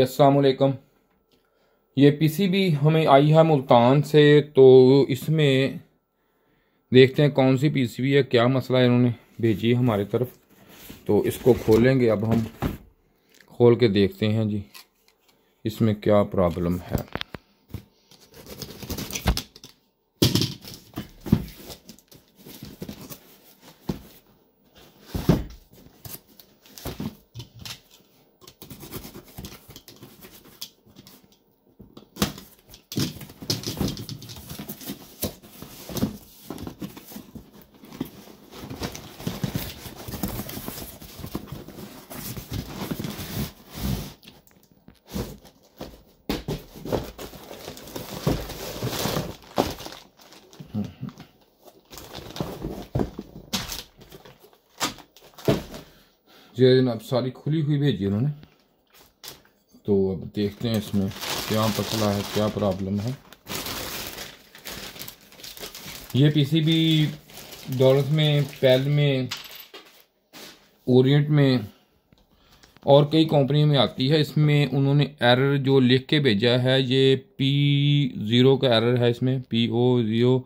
असलकम ये पीसीबी हमें आई है मुल्तान से तो इसमें देखते हैं कौन सी पीसीबी है क्या मसला है इन्होंने भेजी है हमारे तरफ तो इसको खोलेंगे अब हम खोल के देखते हैं जी इसमें क्या प्रॉब्लम है ये अब सारी खुली हुई भेजी उन्होंने तो अब देखते हैं इसमें क्या मसला है क्या प्रॉब्लम है ये पीसीबी दौलत में पैल में ओरिएंट में और कई कंपनी में आती है इसमें उन्होंने एरर जो लिख के भेजा है ये पी ज़ीरो का एरर है इसमें पी ओ ज़ीरो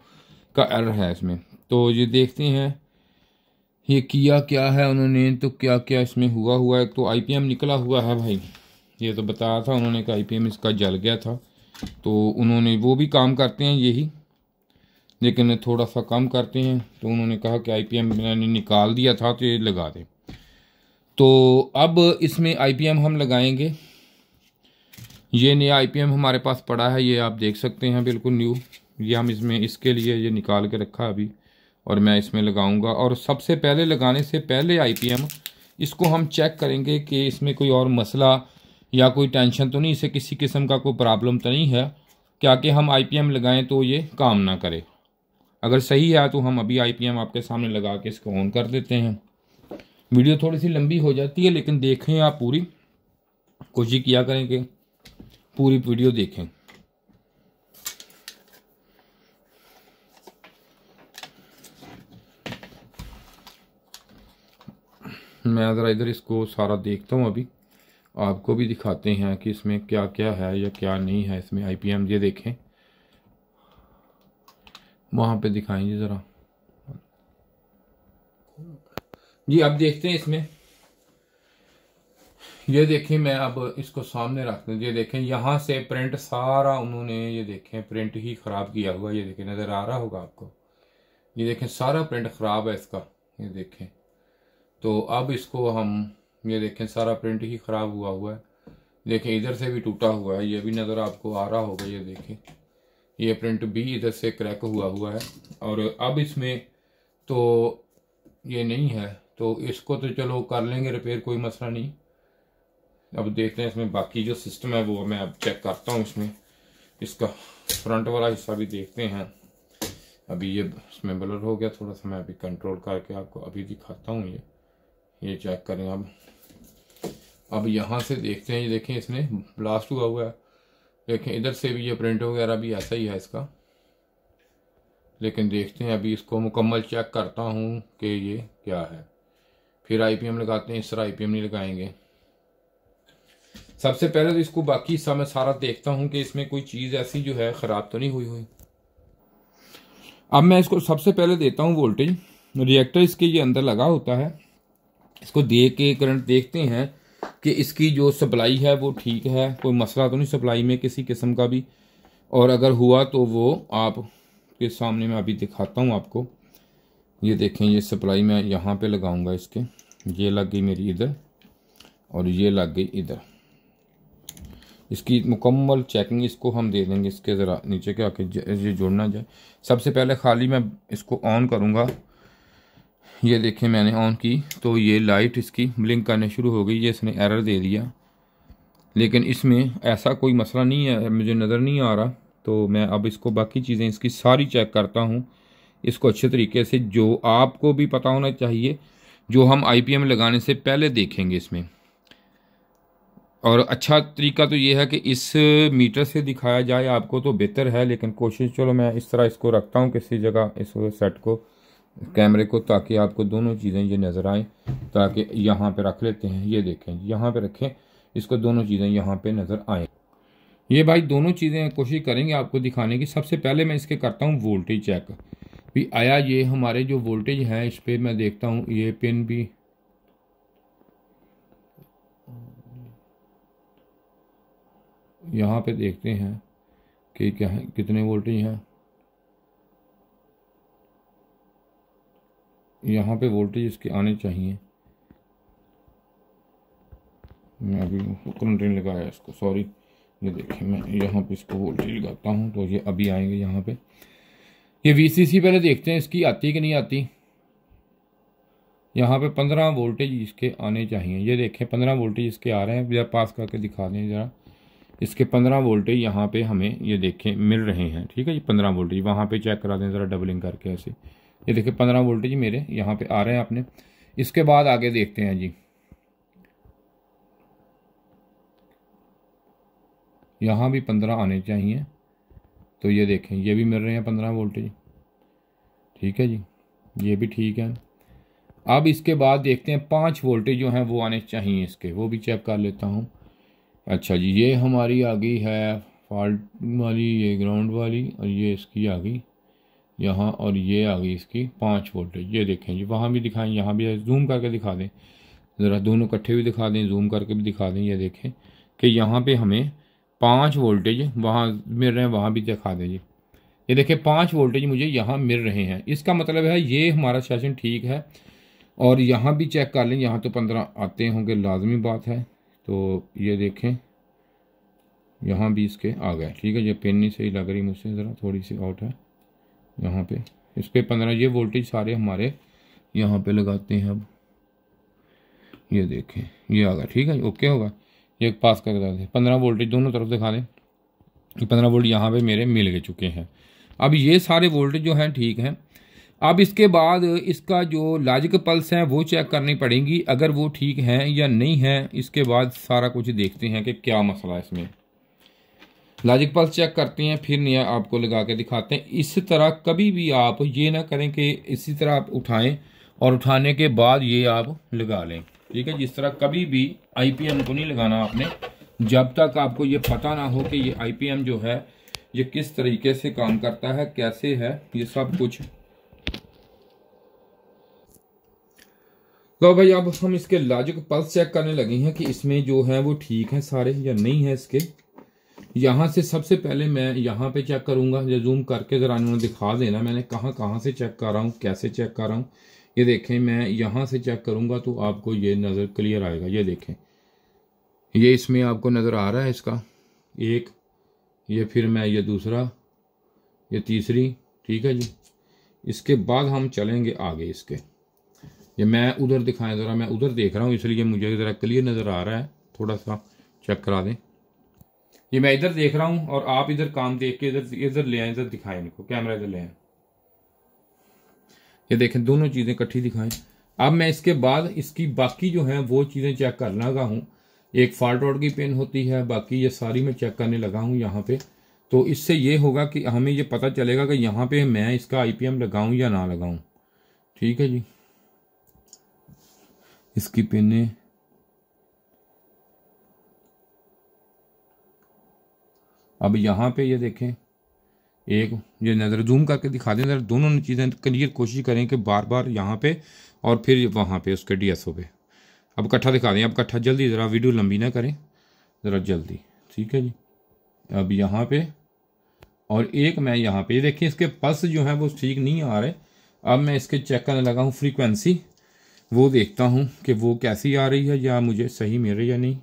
का एरर है इसमें तो ये देखते हैं ये किया क्या है उन्होंने तो क्या क्या इसमें हुआ हुआ है तो आईपीएम निकला हुआ है भाई ये तो बताया था उन्होंने कि आईपीएम इसका जल गया था तो उन्होंने वो भी काम करते हैं यही लेकिन थोड़ा सा कम करते हैं तो उन्होंने कहा कि आई मैंने निकाल दिया था तो ये लगा दें तो अब इसमें आई हम लगाएंगे ये नया आई हमारे पास पड़ा है ये आप देख सकते हैं बिल्कुल न्यू ये हम इसमें इसके लिए ये निकाल के रखा अभी और मैं इसमें लगाऊंगा और सबसे पहले लगाने से पहले आईपीएम इसको हम चेक करेंगे कि इसमें कोई और मसला या कोई टेंशन तो नहीं इसे किसी किस्म का कोई प्रॉब्लम तो नहीं है क्या कि हम आईपीएम लगाएं तो ये काम ना करे अगर सही है तो हम अभी आईपीएम आपके सामने लगा के इसको ऑन कर देते हैं वीडियो थोड़ी सी लंबी हो जाती है लेकिन देखें आप पूरी कोशिश किया करें कि पूरी वीडियो देखें मैं ज़रा इधर इसको सारा देखता हूँ अभी आपको भी दिखाते हैं कि इसमें क्या क्या है या क्या नहीं है इसमें आई पी एम ये देखें वहाँ पे दिखाएंगे ज़रा जी अब देखते हैं इसमें ये देखें मैं अब इसको सामने रख ये देखें यहाँ से प्रिंट सारा उन्होंने ये देखें प्रिंट ही ख़राब किया हुआ ये देखें नज़र आ रहा होगा आपको ये देखें सारा प्रिंट ख़राब है इसका ये देखें तो अब इसको हम ये देखें सारा प्रिंट ही ख़राब हुआ हुआ है देखें इधर से भी टूटा हुआ है ये भी नज़र आपको आ रहा होगा ये देखें ये प्रिंट भी इधर से क्रैक हुआ हुआ है और अब इसमें तो ये नहीं है तो इसको तो चलो कर लेंगे रिपेयर कोई मसला नहीं अब देखते हैं इसमें बाकी जो सिस्टम है वो मैं अब चेक करता हूँ इसमें इसका फ्रंट वाला हिस्सा भी देखते हैं अभी ये इसमें ब्लर हो गया थोड़ा सा मैं अभी कंट्रोल करके आपको अभी दिखाता हूँ ये ये चेक करें अब अब यहाँ से देखते हैं ये देखें इसने ब्लास्ट हुआ हुआ है देखें इधर से भी ये प्रिंट वगैरह भी ऐसा ही है इसका लेकिन देखते हैं अभी इसको मुकम्मल चेक करता हूँ कि ये क्या है फिर आईपीएम लगाते हैं इस तरह आईपीएम नहीं लगाएंगे सबसे पहले तो इसको बाकी हिस्सा मैं सारा देखता हूँ कि इसमें कोई चीज़ ऐसी जो है ख़राब तो नहीं हुई हुई अब मैं इसको सबसे पहले देता हूँ वोल्टेज रिएक्टर इसके ये अंदर लगा होता है इसको देख के करंट देखते हैं कि इसकी जो सप्लाई है वो ठीक है कोई मसला तो नहीं सप्लाई में किसी किस्म का भी और अगर हुआ तो वो आप के सामने मैं अभी दिखाता हूँ आपको ये देखें ये सप्लाई मैं यहाँ पे लगाऊंगा इसके ये लग गई मेरी इधर और ये लग गई इधर इसकी मुकम्मल चेकिंग इसको हम दे देंगे इसके ज़रा नीचे के आके ये जुड़ना जाए सबसे पहले खाली मैं इसको ऑन करूँगा ये देखें मैंने ऑन की तो ये लाइट इसकी ब्लिंक करने शुरू हो गई ये इसने एरर दे दिया लेकिन इसमें ऐसा कोई मसला नहीं है मुझे नज़र नहीं आ रहा तो मैं अब इसको बाकी चीज़ें इसकी सारी चेक करता हूँ इसको अच्छे तरीके से जो आपको भी पता होना चाहिए जो हम आई लगाने से पहले देखेंगे इसमें और अच्छा तरीका तो ये है कि इस मीटर से दिखाया जाए आपको तो बेहतर है लेकिन कोशिश चलो मैं इस तरह इसको रखता हूँ किसी जगह इस सेट को कैमरे को ताकि आपको दोनों चीज़ें ये नज़र आए ताकि यहाँ पे रख लेते हैं ये देखें यहाँ पे रखें इसको दोनों चीज़ें यहाँ पे नज़र आए ये भाई दोनों चीज़ें कोशिश करेंगे आपको दिखाने की सबसे पहले मैं इसके करता हूँ वोल्टेज चेक भी आया ये हमारे जो वोल्टेज हैं इस पर मैं देखता हूँ ये पिन भी यहाँ पे देखते हैं कि क्या है कितने वोल्टेज हैं यहाँ पे वोल्टेज इसके आने चाहिए मैं अभी करंट नहीं लगाया इसको सॉरी ये देखिए मैं यहाँ पे इसको वोल्टेज लगाता हूँ तो ये अभी आएंगे यहाँ पे ये वीसीसी पहले देखते हैं इसकी आती कि नहीं आती यहाँ पे पंद्रह वोल्टेज इसके आने चाहिए ये देखें पंद्रह वोल्टेज इसके आ रहे हैं जरा पास करके दिखा दें ज़रा इसके पंद्रह वोल्टेज यहाँ पे हमें ये देखें मिल रहे हैं ठीक है ये पंद्रह वोल्टेज वहाँ पे चेक करा दें ज़रा डबलिंग करके ऐसे ये देखिए पंद्रह वोल्टेज मेरे यहाँ पे आ रहे हैं आपने इसके बाद आगे देखते हैं जी यहाँ भी पंद्रह आने चाहिए तो ये देखें ये भी मिल रहे हैं पंद्रह वोल्टेज ठीक है जी ये भी ठीक है अब इसके बाद देखते हैं पाँच वोल्टेज जो हैं वो आने चाहिए इसके वो भी चेक कर लेता हूँ अच्छा जी ये हमारी आ गई है फॉल्ट वाली ये ग्राउंड वाली और ये इसकी आ गई यहाँ और ये आ गई इसकी पाँच वोल्टेज ये देखें जी वहाँ भी दिखाएं यहाँ भी जूम करके दिखा दें ज़रा दोनों इकट्ठे भी दिखा दें जूम करके भी दिखा दें ये देखें कि यहाँ पे हमें पाँच वोल्टेज वहाँ मिल रहे हैं वहाँ भी दिखा दें जी ये देखें पाँच वोल्टेज मुझे यहाँ मिल रहे हैं इसका मतलब है ये हमारा सेशन ठीक है और यहाँ भी चेक कर लें यहाँ तो पंद्रह आते होंगे लाजमी बात है तो ये देखें यहाँ भी इसके आ गए ठीक है ये पेन नहीं सही लग रही मुझसे ज़रा थोड़ी सी आउट है यहाँ पे इस पर पंद्रह ये वोल्टेज सारे हमारे यहाँ पे लगाते हैं अब ये देखें ये आ गया ठीक है ओके होगा ये पास कर देते पंद्रह वोल्टेज दोनों तरफ दिखा दें पंद्रह वोल्ट यहाँ पे मेरे मिल गए चुके हैं अब ये सारे वोल्टेज जो हैं ठीक हैं अब इसके बाद इसका जो लॉजिक पल्स है वो चेक करनी पड़ेगी अगर वो ठीक हैं या नहीं हैं इसके बाद सारा कुछ देखते हैं कि क्या मसला है इसमें लॉजिक पल्स चेक करते हैं फिर नया आपको लगा के दिखाते हैं इस तरह कभी भी आप ये ना करें कि इसी तरह आप उठाएं और उठाने के बाद ये आप लगा लें ठीक है जिस तरह कभी भी आईपीएम को नहीं लगाना आपने जब तक आपको ये पता ना हो कि ये आईपीएम जो है ये किस तरीके से काम करता है कैसे है ये सब कुछ तो भाई अब हम इसके लॉजिक पल्स चेक करने लगे हैं कि इसमें जो है वो ठीक है सारे या नहीं है इसके यहाँ से सबसे पहले मैं यहाँ पे चेक करूँगा जो जूम करके ज़रा उन्होंने दिखा देना मैंने कहाँ कहाँ से चेक कर रहा हूँ कैसे चेक कर रहा हूँ ये देखें मैं यहाँ से चेक करूँगा तो आपको ये नज़र क्लियर आएगा ये देखें ये इसमें आपको नज़र आ रहा है इसका एक ये फिर मैं ये दूसरा ये तीसरी ठीक है जी इसके बाद हम चलेंगे आगे इसके ये मैं उधर दिखाएं ज़रा मैं उधर देख रहा हूँ इसलिए मुझे ज़रा क्लियर नज़र आ रहा है थोड़ा सा चेक करा दें ये मैं इधर देख रहा हूं और आप इधर काम देख के इधर इधर ले आए इधर दिखाएं इनको कैमरा इधर ले आए ये देखें दोनों चीज़ें इकट्ठी दिखाएं अब मैं इसके बाद इसकी बाकी जो है वो चीज़ें चेक करने लगा हूँ एक फॉल्ट रोड की पेन होती है बाकी ये सारी मैं चेक करने लगा हूं यहाँ पे तो इससे ये होगा कि हमें ये पता चलेगा कि यहाँ पे मैं इसका आईपीएम लगाऊं या ना लगाऊं ठीक है जी इसकी पेने अब यहाँ पे ये देखें एक ये नज़र जूम करके दिखा दें ज़रा दोनों चीज़ें क्लियर कोशिश करें कि बार बार यहाँ पे और फिर वहाँ पे उसके डीएसओ पे अब इकट्ठा दिखा दें अब इकट्ठा जल्दी ज़रा वीडियो लंबी ना करें ज़रा जल्दी ठीक है जी अब यहाँ पे और एक मैं यहाँ पे देखें इसके पल्स जो है वो ठीक नहीं आ रहे अब मैं इसके चेक करने लगा हूँ फ्रिक्वेंसी वो देखता हूँ कि वो कैसी आ रही है या मुझे सही मिल रही है या नहीं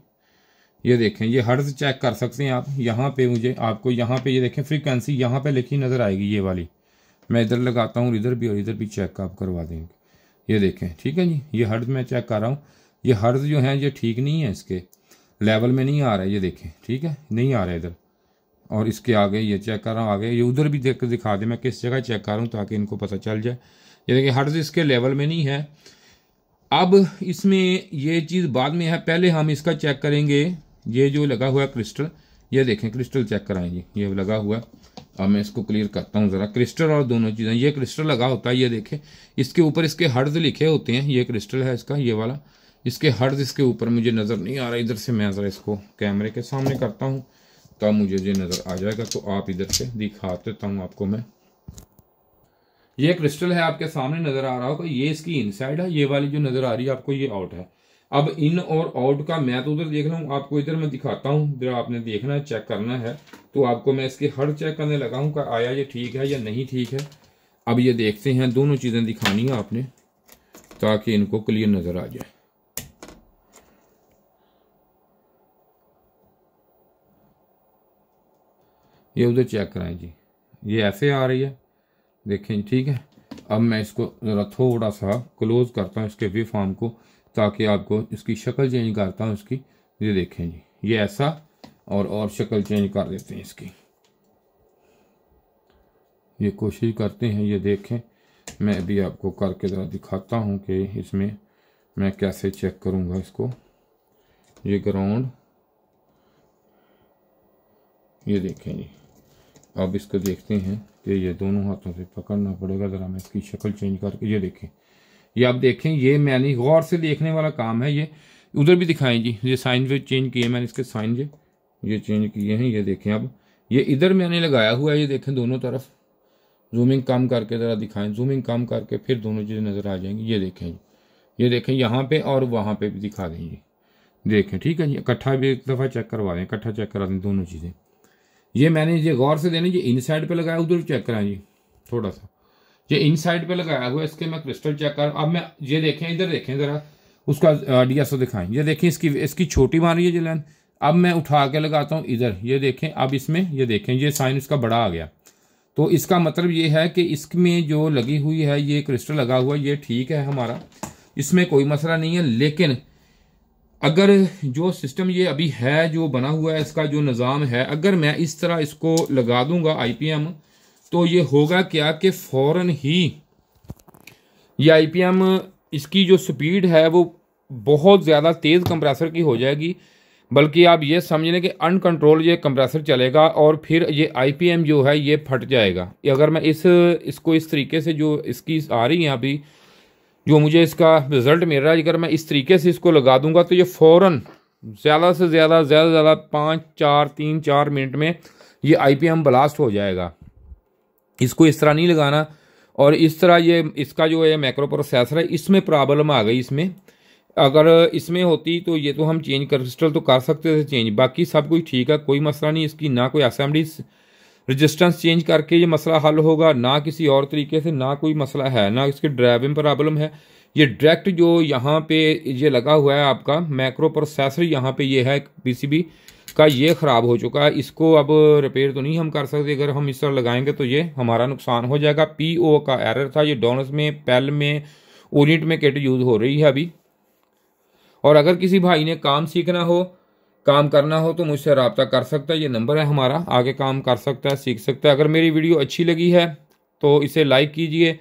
ये देखें ये हर्ज चेक कर सकते हैं आप यहाँ पे मुझे आपको यहाँ पे ये देखें फ्रीक्वेंसी यहाँ पे लिखी नज़र आएगी ये वाली मैं इधर लगाता हूँ इधर भी और इधर भी चेक आप करवा देंगे ये देखें ठीक है जी ये हर्ज मैं चेक कर रहा हूँ ये हर्ज जो है ये ठीक नहीं है इसके लेवल में नहीं आ रहा है ये देखें ठीक है नहीं आ रहा है इधर और इसके आगे ये चेक कर रहा हूँ आगे ये उधर भी देख दिखा दें मैं किस जगह चेक कर रहा हूँ ताकि इनको पता चल जाए ये देखिए हर्ज इसके लेवल में नहीं है अब इसमें ये चीज़ बाद में है पहले हम इसका चेक करेंगे ये जो लगा हुआ क्रिस्टल ये देखें क्रिस्टल चेक कराएं जी ये लगा हुआ अब मैं इसको क्लियर करता हूँ ज़रा क्रिस्टल और दोनों चीज़ें ये क्रिस्टल लगा होता है ये देखें इसके ऊपर इसके हर्ज लिखे होते हैं ये क्रिस्टल है इसका ये वाला इसके हर्ज इसके ऊपर मुझे नज़र नहीं आ रहा इधर से मैं ज़रा इसको कैमरे के सामने करता हूँ तब मुझे ये नज़र आ जाएगा तो आप इधर से दिखा देता हूँ आपको मैं ये क्रिस्टल है आपके सामने नज़र आ रहा होगा ये इसकी इनसाइड है ये वाली जो नज़र आ रही है आपको ये आउट है अब इन और आउट का मैं तो उधर देख रहा हूँ आपको इधर मैं दिखाता हूँ जरा आपने देखना है चेक करना है तो आपको मैं इसके हर चेक करने लगा हूँ का आया ये ठीक है या नहीं ठीक है अब ये देखते हैं दोनों चीज़ें दिखानी है आपने ताकि इनको क्लियर नज़र आ जाए ये उधर चेक कराएं जी ये ऐसे आ रही है देखें ठीक है अब मैं इसको ज़रा थोड़ा सा क्लोज़ करता हूँ इसके वे फॉर्म को ताकि आपको इसकी शक्ल चेंज करता हूँ इसकी ये देखें जी ये ऐसा और और शक्ल चेंज कर देते हैं इसकी ये कोशिश करते हैं ये देखें मैं अभी आपको करके ज़रा दिखाता हूँ कि इसमें मैं कैसे चेक करूँगा इसको ये ग्राउंड ये देखें जी अब इसको देखते हैं कि ये दोनों हाथों से पकड़ना पड़ेगा ज़रा मैं इसकी शक्ल चेंज करके ये देखें ये आप देखें ये मैंने गौर से देखने वाला काम है ये उधर भी दिखाएं जी ये साइन जो चेंज किए मैंने इसके साइन जो ये चेंज किए हैं ये देखें अब ये इधर मैंने लगाया हुआ है ये देखें दोनों तरफ जूमिंग कम करके ज़रा दिखाएं जूमिंग कम करके फिर दोनों चीज़ें नज़र आ जाएंगी ये देखें जी ये देखें यहाँ पर और वहाँ पर भी दिखा दें जी देखें ठीक है जी इकट्ठा भी एक दफ़ा चेक करवा दें इकट्ठा चेक करा दें दोनों चीज़ें ये मैंने ये गौर से देने जी इन साइड पर लगाया उधर चेक कराएं जी थोड़ा सा ये इन साइड पर लगाया हुआ है इसके मैं क्रिस्टल चेक कर अब मैं ये देखें इधर देखें ज़रा उसका डी एस ओ दिखाएं ये देखें इसकी इसकी छोटी मारी है जी लाइन अब मैं उठा के लगाता हूँ इधर ये देखें अब इसमें ये देखें ये साइन इसका बड़ा आ गया तो इसका मतलब ये है कि इसमें जो लगी हुई है ये क्रिस्टल लगा हुआ ये ठीक है हमारा इसमें कोई मसला नहीं है लेकिन अगर जो सिस्टम ये अभी है जो बना हुआ है इसका जो निज़ाम है अगर मैं इस तरह इसको लगा दूंगा आईपीएम तो ये होगा क्या कि फ़ौर ही ये आई इसकी जो स्पीड है वो बहुत ज़्यादा तेज़ कंप्रेसर की हो जाएगी बल्कि आप ये समझ लें कि अनकंट्रोल ये कंप्रेसर चलेगा और फिर ये एम जो है ये फट जाएगा अगर मैं इस इसको इस तरीके से जो इसकी आ रही है अभी जो मुझे इसका रिज़ल्ट मिल रहा है अगर मैं इस तरीके से इसको लगा दूंगा तो ये फ़ौर ज़्यादा से ज़्यादा ज़्यादा से ज़्यादा पाँच चार तीन चार मिनट में ये आई ब्लास्ट हो जाएगा इसको इस तरह नहीं लगाना और इस तरह ये इसका जो है मैक्रो प्रोसेसर है इसमें प्रॉब्लम आ गई इसमें अगर इसमें होती तो ये तो हम चेंज क्रिस्टल तो कर सकते थे चेंज बाकी सब कुछ ठीक है कोई मसला नहीं इसकी ना कोई असेंबली रजिस्टेंस चेंज करके ये मसला हल होगा ना किसी और तरीके से ना कोई मसला है ना इसके ड्राइविंग प्रॉब्लम है ये डायरेक्ट जो यहाँ पे ये लगा हुआ है आपका मैक्रो प्रोसेसर यहाँ पे ये है पीसीबी का ये ख़राब हो चुका है इसको अब रिपेयर तो नहीं हम कर सकते अगर हम इस तरह लगाएंगे तो ये हमारा नुकसान हो जाएगा पी ओ का एरर था ये डोनस में पेल में ओनिट में किट यूज़ हो रही है अभी और अगर किसी भाई ने काम सीखना हो काम करना हो तो मुझसे रबता कर सकता है ये नंबर है हमारा आगे काम कर सकता है सीख सकता है अगर मेरी वीडियो अच्छी लगी है तो इसे लाइक कीजिए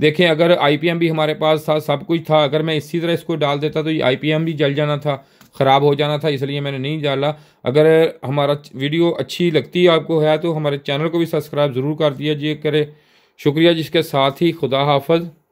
देखें अगर आईपीएम भी हमारे पास था सब कुछ था अगर मैं इसी तरह इसको डाल देता तो ये आईपीएम भी जल जाना था ख़राब हो जाना था इसलिए मैंने नहीं डाला अगर हमारा वीडियो अच्छी लगती आपको है तो हमारे चैनल को भी सब्सक्राइब ज़रूर कर दिया जी करे शुक्रिया जिसके साथ ही खुदा हाफज़